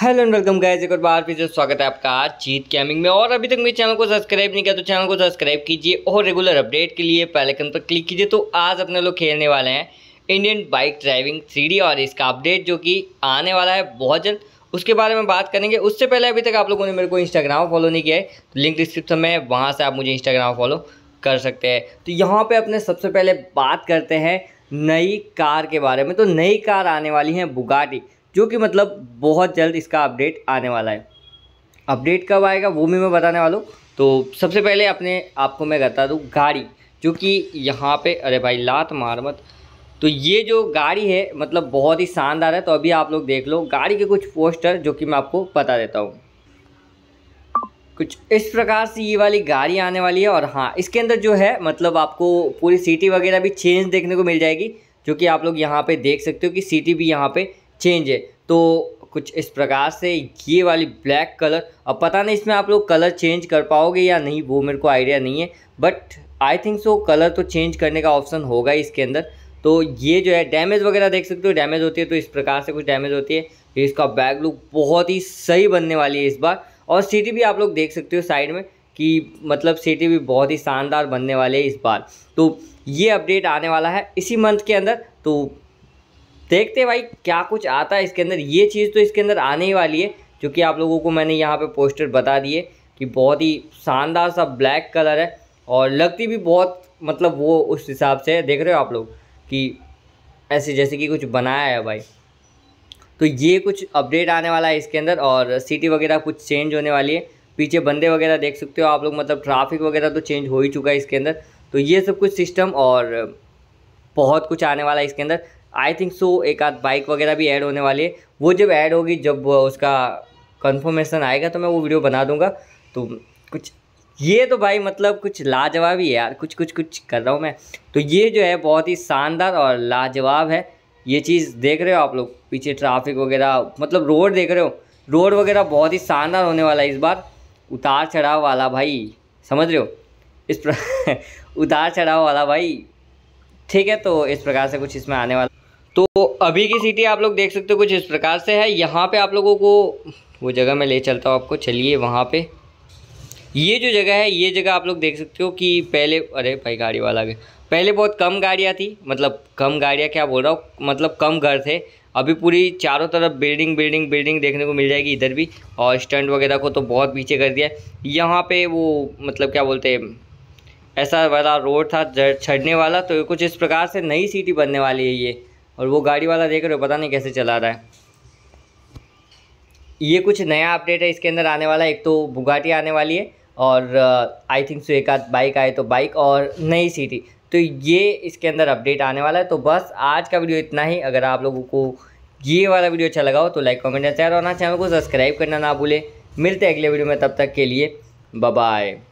hello and welcome guys एक और बार फिर से स्वागत है आपका आज चीत गेमिंग में और अभी तक मेरे चैनल को सब्सक्राइब नहीं किया तो चैनल को सब्सक्राइब कीजिए और रेगुलर अपडेट के लिए पहले कम पर क्लिक कीजिए तो आज अपने लोग खेलने वाले हैं इंडियन बाइक ड्राइविंग थ्री और इसका अपडेट जो कि आने वाला है बहुत जल्द उसके बारे में बात करेंगे उससे पहले अभी तक आप लोगों ने मेरे को इंस्टाग्राम फॉलो नहीं किया है तो लिंक डिस्क्रिप्शन में वहाँ से आप मुझे इंस्टाग्राम फॉलो कर सकते हैं तो यहाँ पर अपने सबसे पहले बात करते हैं नई कार के बारे में तो नई कार आने वाली है बुगाटी जो कि मतलब बहुत जल्द इसका अपडेट आने वाला है अपडेट कब आएगा वो भी मैं बताने वाला हूँ तो सबसे पहले अपने आपको मैं बता दूँ गाड़ी जो कि यहाँ पे अरे भाई लात मार मत तो ये जो गाड़ी है मतलब बहुत ही शानदार है तो अभी आप लोग देख लो गाड़ी के कुछ पोस्टर जो कि मैं आपको बता देता हूँ कुछ इस प्रकार से ये वाली गाड़ी आने वाली है और हाँ इसके अंदर जो है मतलब आपको पूरी सिटी वगैरह भी चेंज देखने को मिल जाएगी जो कि आप लोग यहाँ पे देख सकते हो कि सिटी भी यहाँ पे चेंज है तो कुछ इस प्रकार से ये वाली ब्लैक कलर अब पता नहीं इसमें आप लोग कलर चेंज कर पाओगे या नहीं वो मेरे को आइडिया नहीं है but I think so colour तो चेंज करने का ऑप्शन होगा ही इसके अंदर तो ये जो है डैमेज वगैरह देख सकते हो डैमेज होती है तो इस प्रकार से कुछ डैमेज होती है इसका बैक लुक बहुत ही सही बनने वाली है इस बार और सीटी भी आप लोग देख सकते हो साइड में कि मतलब सीटी भी बहुत ही शानदार बनने वाली है इस बार तो ये अपडेट आने वाला है इसी मंथ के अंदर तो देखते भाई क्या कुछ आता है इसके अंदर ये चीज़ तो इसके अंदर आने ही वाली है जो कि आप लोगों को मैंने यहाँ पे पोस्टर बता दिए कि बहुत ही शानदार सा ब्लैक कलर है और लगती भी बहुत मतलब वो उस हिसाब से देख रहे हो आप लोग कि ऐसे जैसे कि कुछ बनाया है भाई तो ये कुछ अपडेट आने वाला है इसके अंदर और सिटी वगैरह कुछ चेंज होने वाली है पीछे बंदे वगैरह देख सकते हो आप लोग मतलब ट्राफिक वगैरह तो चेंज हो ही चुका है इसके अंदर तो ये सब कुछ सिस्टम और बहुत कुछ आने वाला है इसके अंदर आई थिंक सो एक आध बाइक वगैरह भी ऐड होने वाली है वो जब ऐड होगी जब उसका कन्फर्मेशन आएगा तो मैं वो वीडियो बना दूंगा तो कुछ ये तो भाई मतलब कुछ लाजवाब ही है यार कुछ कुछ कुछ कर रहा हूँ मैं तो ये जो है बहुत ही शानदार और लाजवाब है ये चीज़ देख रहे हो आप लोग पीछे ट्रैफिक वगैरह मतलब रोड देख रहे हो रोड वगैरह बहुत ही शानदार होने वाला है इस बार उतार चढ़ाव वाला भाई समझ रहे हो इस प्र... उतार चढ़ाव वाला भाई ठीक है तो इस प्रकार से कुछ इसमें आने वाला तो अभी की सिटी आप लोग देख सकते हो कुछ इस प्रकार से है यहाँ पे आप लोगों को वो जगह मैं ले चलता हूँ आपको चलिए वहाँ पे ये जो जगह है ये जगह आप लोग देख सकते हो कि पहले अरे भाई गाड़ी वाला गया पहले बहुत कम गाड़ियाँ थी मतलब कम गाड़ियाँ क्या बोल रहा हूँ मतलब कम घर थे अभी पूरी चारों तरफ बिल्डिंग बिल्डिंग बिल्डिंग देखने को मिल जाएगी इधर भी और स्टंट वगैरह को तो बहुत पीछे कर दिया यहाँ पे वो मतलब क्या बोलते हैं ऐसा वाला रोड था छड़ने वाला तो कुछ इस प्रकार से नई सिटी बनने वाली है ये और वो गाड़ी वाला देख रहे हो पता नहीं कैसे चला रहा है ये कुछ नया अपडेट है इसके अंदर आने वाला एक तो बुगाटी आने वाली है और आई थिंक सो एक आध बाइक आए तो बाइक और नई सीटी तो ये इसके अंदर अपडेट आने वाला है तो बस आज का वीडियो इतना ही अगर आप लोगों को ये वाला वीडियो अच्छा लगा हो तो लाइक कमेंट शेयर होना चैनल को सब्सक्राइब करना ना भूलें मिलते हैं अगले वीडियो में तब तक के लिए बाय